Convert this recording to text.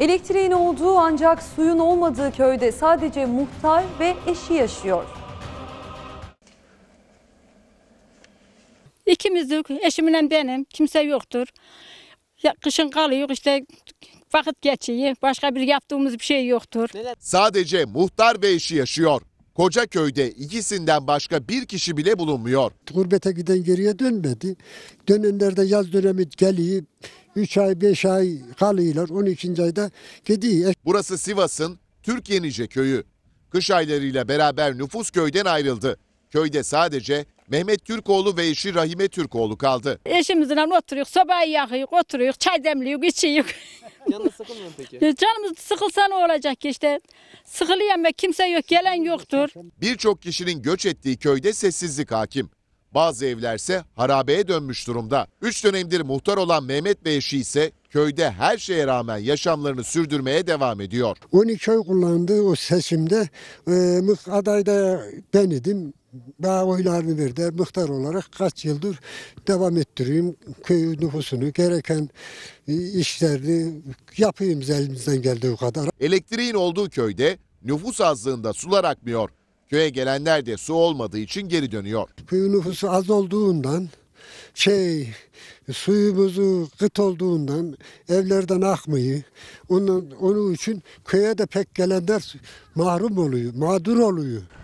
Elektriğin olduğu ancak suyun olmadığı köyde sadece muhtar ve eşi yaşıyor. İkimizdik, eşimle benim, kimse yoktur. Ya, kışın kalıyor işte vakit geçiyor, başka bir yaptığımız bir şey yoktur. Sadece muhtar ve eşi yaşıyor. Koca köyde ikisinden başka bir kişi bile bulunmuyor. Gurbete giden geriye dönmedi. de yaz dönemi geliyor. 3 ay 5 ay kalıyorlar. 12. ayda gidiyor. Burası Sivas'ın Türk Yenice köyü. Kış aylarıyla beraber nüfus köyden ayrıldı. Köyde sadece Mehmet Türkoğlu ve eşi Rahime Türkoğlu kaldı. Eşimizle oturuyor, sobayı yakıyor, oturuyor, çay demliyor, içiyoruz. Canınız sıkılmıyor peki? Canımız sıkılsa ne olacak işte. Sıkılıyor ve kimse yok, gelen yoktur. Birçok kişinin göç ettiği köyde sessizlik hakim. Bazı evlerse harabeye dönmüş durumda. Üç dönemdir muhtar olan Mehmet ve eşi ise köyde her şeye rağmen yaşamlarını sürdürmeye devam ediyor. 12 köy kullandı o seçimde. E, ee, adayda ben idim. Bana oylarını verdi. Muhtar olarak kaç yıldır devam ettireyim. Köy nüfusunu gereken e, işlerini yapayım elimizden geldiği kadar. Elektriğin olduğu köyde nüfus azlığında sular akmıyor. Köye gelenler de su olmadığı için geri dönüyor. Köy nüfusu az olduğundan şey suyumuzu kıt olduğundan evlerden akmayı onun onun için köye de pek gelenler mahrum oluyor, mağdur oluyor.